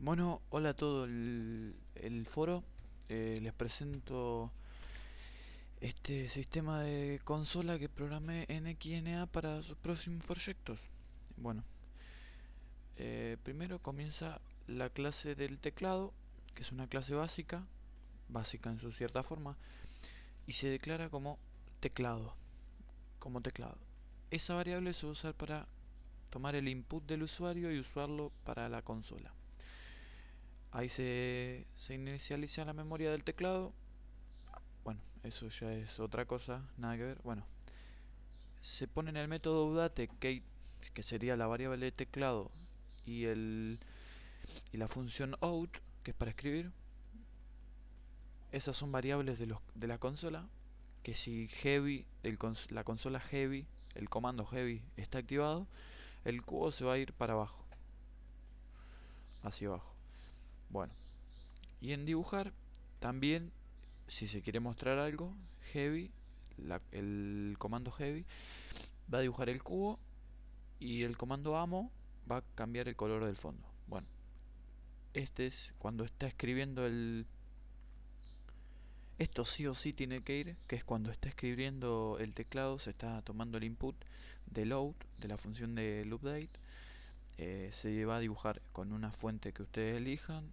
Bueno, hola a todo el, foro. Eh, les presento este sistema de consola que programé en XNA para sus próximos proyectos. Bueno, eh, primero comienza la clase del teclado, que es una clase básica, básica en su cierta forma, y se declara como teclado, como teclado. Esa variable se usar para tomar el input del usuario y usarlo para la consola ahí se, inicializa la memoria del teclado bueno, eso ya es otra cosa, nada que ver. Bueno, se pone en el método UDATE, que, sería la variable de teclado, y, y la función out, que es para escribir. Esas son variables de, los, de la consola, que si heavy, la consola heavy, el comando heavy está activado, el cubo se va a ir para abajo, hacia abajo. Bueno, y en dibujar también, si se quiere mostrar algo, heavy, el comando heavy va a dibujar el cubo y el comando amo va a cambiar el color del fondo. Bueno, este es cuando está escribiendo el... Esto sí o sí tiene que ir, que es cuando está escribiendo el teclado, se está tomando el input de load, de la función de update eh, se va a dibujar con una fuente que ustedes elijan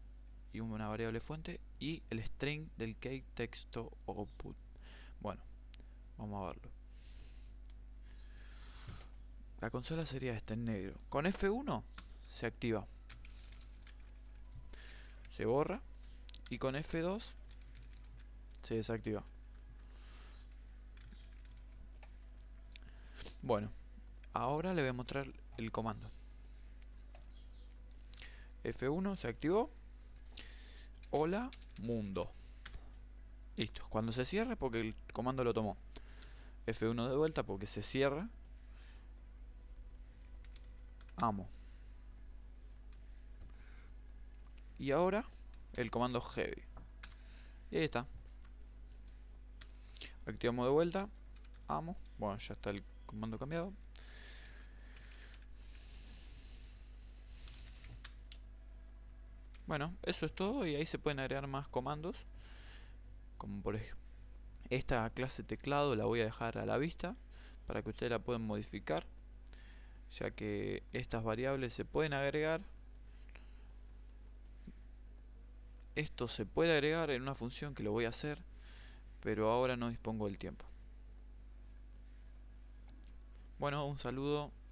y una variable fuente y el string del key texto output bueno vamos a verlo la consola sería esta en negro con F1 se activa se borra y con F2 se desactiva bueno ahora le voy a mostrar el comando F1 se activó. Hola, mundo. Listo. Cuando se cierre, porque el comando lo tomó. F1 de vuelta porque se cierra. Amo. Y ahora el comando heavy. ahí está. Activamos de vuelta. Amo. Bueno, ya está el comando cambiado. Bueno, eso es todo y ahí se pueden agregar más comandos. Como por ejemplo, esta clase teclado la voy a dejar a la vista para que ustedes la puedan modificar. Ya que estas variables se pueden agregar. Esto se puede agregar en una función que lo voy a hacer, pero ahora no dispongo del tiempo. Bueno, un saludo.